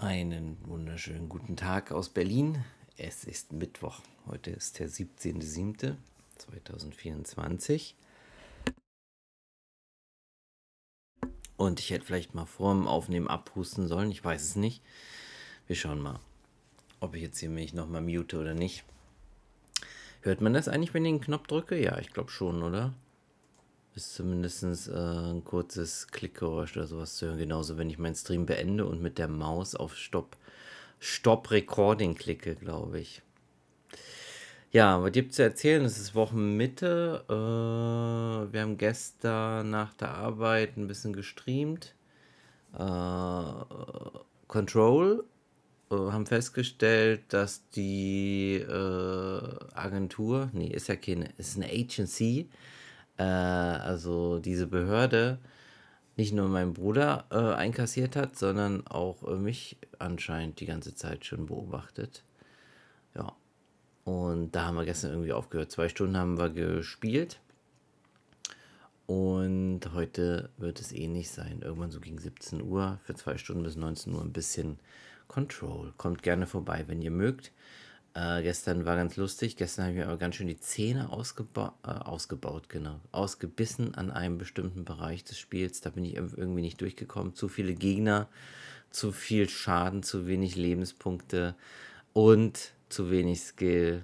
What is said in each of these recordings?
Einen wunderschönen guten Tag aus Berlin. Es ist Mittwoch. Heute ist der 17.07.2024. Und ich hätte vielleicht mal vor dem Aufnehmen abhusten sollen. Ich weiß es nicht. Wir schauen mal, ob ich jetzt hier mich nochmal mute oder nicht. Hört man das eigentlich, wenn ich den Knopf drücke? Ja, ich glaube schon, oder? ist zumindest äh, ein kurzes Klickgeräusch oder sowas zu hören. Genauso, wenn ich meinen Stream beende und mit der Maus auf Stopp, Stopp Recording klicke, glaube ich. Ja, was gibt es zu erzählen? Es ist Wochenmitte. Äh, wir haben gestern nach der Arbeit ein bisschen gestreamt. Äh, Control äh, haben festgestellt, dass die äh, Agentur, nee, ist ja keine, ist eine Agency, äh, also diese Behörde nicht nur meinen Bruder äh, einkassiert hat, sondern auch äh, mich anscheinend die ganze Zeit schon beobachtet. Ja. Und da haben wir gestern irgendwie aufgehört. Zwei Stunden haben wir gespielt. Und heute wird es ähnlich eh sein. Irgendwann so gegen 17 Uhr, für zwei Stunden bis 19 Uhr ein bisschen Control. Kommt gerne vorbei, wenn ihr mögt. Äh, gestern war ganz lustig. Gestern habe ich mir aber ganz schön die Zähne ausgeba äh, ausgebaut, genau. Ausgebissen an einem bestimmten Bereich des Spiels. Da bin ich irgendwie nicht durchgekommen. Zu viele Gegner, zu viel Schaden, zu wenig Lebenspunkte und zu wenig Skill.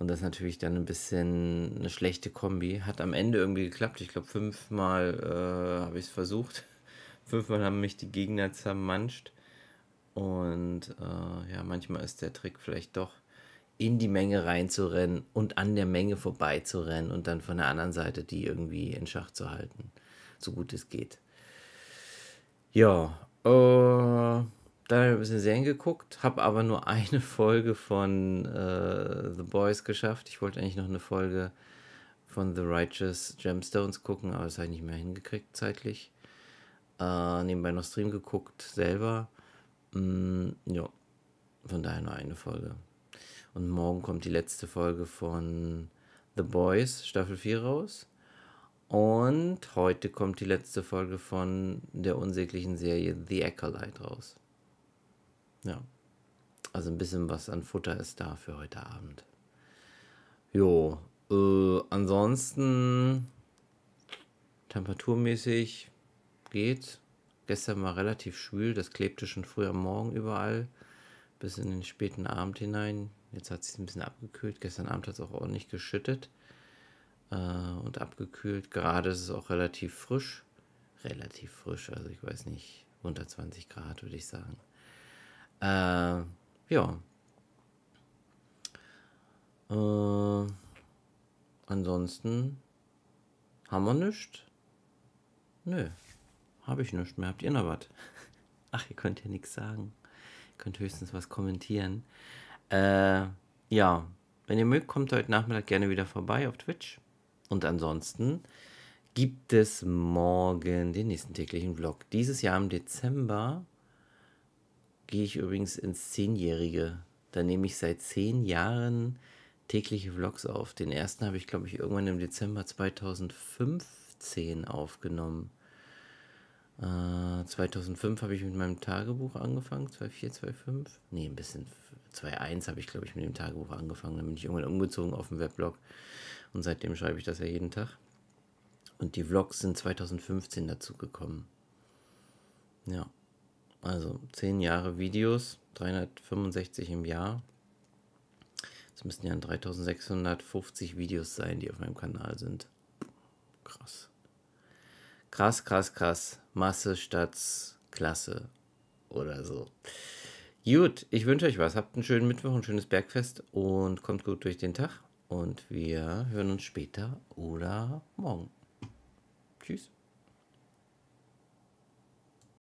Und das ist natürlich dann ein bisschen eine schlechte Kombi. Hat am Ende irgendwie geklappt. Ich glaube, fünfmal äh, habe ich es versucht. Fünfmal haben mich die Gegner zermanscht. Und äh, ja, manchmal ist der Trick vielleicht doch in die Menge reinzurennen und an der Menge vorbeizurennen und dann von der anderen Seite die irgendwie in Schach zu halten, so gut es geht. Ja, äh, dann habe ich ein bisschen Serien geguckt, habe aber nur eine Folge von äh, The Boys geschafft. Ich wollte eigentlich noch eine Folge von The Righteous Gemstones gucken, aber das habe ich nicht mehr hingekriegt zeitlich. Äh, nebenbei noch Stream geguckt selber. Mm, ja, von daher nur eine Folge. Und morgen kommt die letzte Folge von The Boys, Staffel 4 raus. Und heute kommt die letzte Folge von der unsäglichen Serie The Acolyte raus. Ja. Also ein bisschen was an Futter ist da für heute Abend. Jo, äh, ansonsten temperaturmäßig geht's. Gestern war relativ schwül, das klebte schon früh am Morgen überall, bis in den späten Abend hinein. Jetzt hat es sich ein bisschen abgekühlt. Gestern Abend hat es auch ordentlich geschüttet äh, und abgekühlt. Gerade ist es auch relativ frisch. Relativ frisch, also ich weiß nicht, unter 20 Grad würde ich sagen. Äh, ja. Äh, ansonsten haben wir nichts. Nö. Habe ich nichts mehr. Habt ihr noch was? Ach, ihr könnt ja nichts sagen. Ihr könnt höchstens was kommentieren. Äh, ja, wenn ihr mögt, kommt heute Nachmittag gerne wieder vorbei auf Twitch. Und ansonsten gibt es morgen den nächsten täglichen Vlog. Dieses Jahr im Dezember gehe ich übrigens ins Zehnjährige. Da nehme ich seit zehn Jahren tägliche Vlogs auf. Den ersten habe ich, glaube ich, irgendwann im Dezember 2015 aufgenommen. 2005 äh, habe ich mit meinem Tagebuch angefangen, 2004, 2005. Ne, ein bisschen 2001 habe ich, glaube ich, mit dem Tagebuch angefangen. Dann bin ich irgendwann umgezogen auf dem Weblog. Und seitdem schreibe ich das ja jeden Tag. Und die Vlogs sind 2015 dazu gekommen. Ja. Also 10 Jahre Videos, 365 im Jahr. Es müssten ja 3650 Videos sein, die auf meinem Kanal sind. Krass. Krass, krass, krass. Masse statt Klasse oder so. Gut, ich wünsche euch was. Habt einen schönen Mittwoch, ein schönes Bergfest und kommt gut durch den Tag. Und wir hören uns später oder morgen. Tschüss.